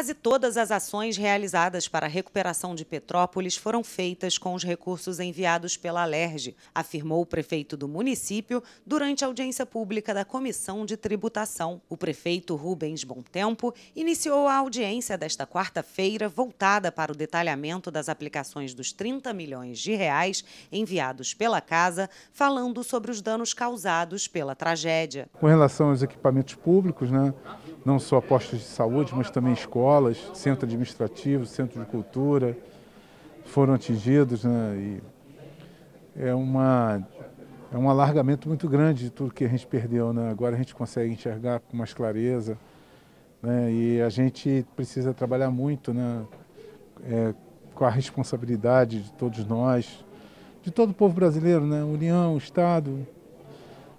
Quase todas as ações realizadas para a recuperação de Petrópolis foram feitas com os recursos enviados pela LERJ, afirmou o prefeito do município durante a audiência pública da Comissão de Tributação. O prefeito Rubens Tempo iniciou a audiência desta quarta-feira voltada para o detalhamento das aplicações dos 30 milhões de reais enviados pela casa, falando sobre os danos causados pela tragédia. Com relação aos equipamentos públicos, né, não só postos de saúde, mas também escolas, escolas, centro administrativo, centro de cultura, foram atingidos. Né? E é, uma, é um alargamento muito grande de tudo que a gente perdeu. Né? Agora a gente consegue enxergar com mais clareza. Né? E a gente precisa trabalhar muito né? É, com a responsabilidade de todos nós, de todo o povo brasileiro, né? União, Estado,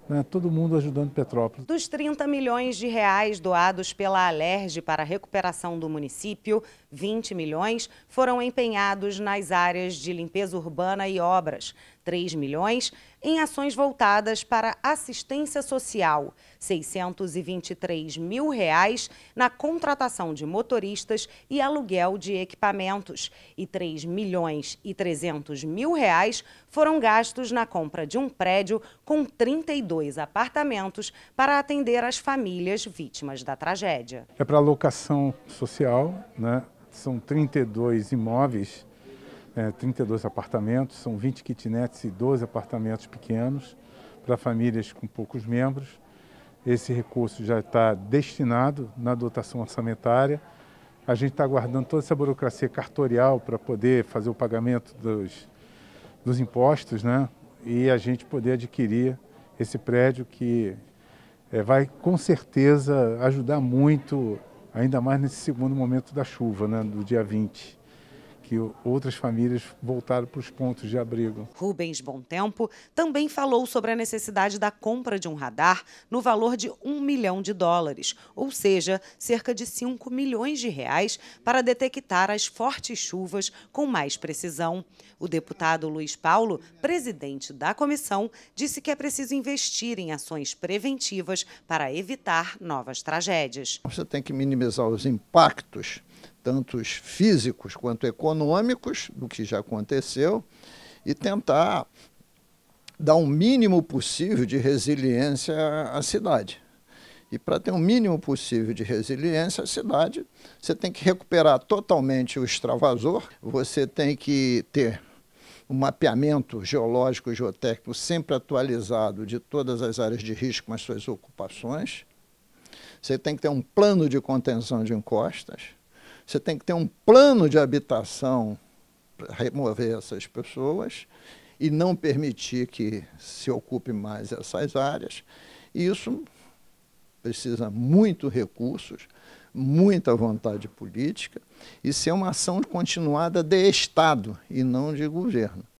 né, todo mundo ajudando Petrópolis. Dos 30 milhões de reais doados pela Alerj para a recuperação do município, 20 milhões foram empenhados nas áreas de limpeza urbana e obras, 3 milhões em ações voltadas para assistência social, 623 mil reais na contratação de motoristas e aluguel de equipamentos e 3 milhões e 300 mil reais foram gastos na compra de um prédio com 32 apartamentos para atender as famílias vítimas da tragédia. É para alocação social, né? São 32 imóveis é, 32 apartamentos, são 20 kitnets e 12 apartamentos pequenos para famílias com poucos membros. Esse recurso já está destinado na dotação orçamentária. A gente está aguardando toda essa burocracia cartorial para poder fazer o pagamento dos, dos impostos, né? E a gente poder adquirir esse prédio que é, vai com certeza ajudar muito, ainda mais nesse segundo momento da chuva, né? Do dia 20 que outras famílias voltaram para os pontos de abrigo. Rubens Tempo também falou sobre a necessidade da compra de um radar no valor de um milhão de dólares, ou seja, cerca de 5 milhões de reais, para detectar as fortes chuvas com mais precisão. O deputado Luiz Paulo, presidente da comissão, disse que é preciso investir em ações preventivas para evitar novas tragédias. Você tem que minimizar os impactos tantos físicos quanto econômicos, do que já aconteceu, e tentar dar o um mínimo possível de resiliência à cidade. E para ter o um mínimo possível de resiliência à cidade, você tem que recuperar totalmente o extravasor, você tem que ter um mapeamento geológico e geotécnico sempre atualizado de todas as áreas de risco com as suas ocupações. Você tem que ter um plano de contenção de encostas. Você tem que ter um plano de habitação para remover essas pessoas e não permitir que se ocupe mais essas áreas. E isso precisa muito recursos, muita vontade política e ser uma ação continuada de Estado e não de governo.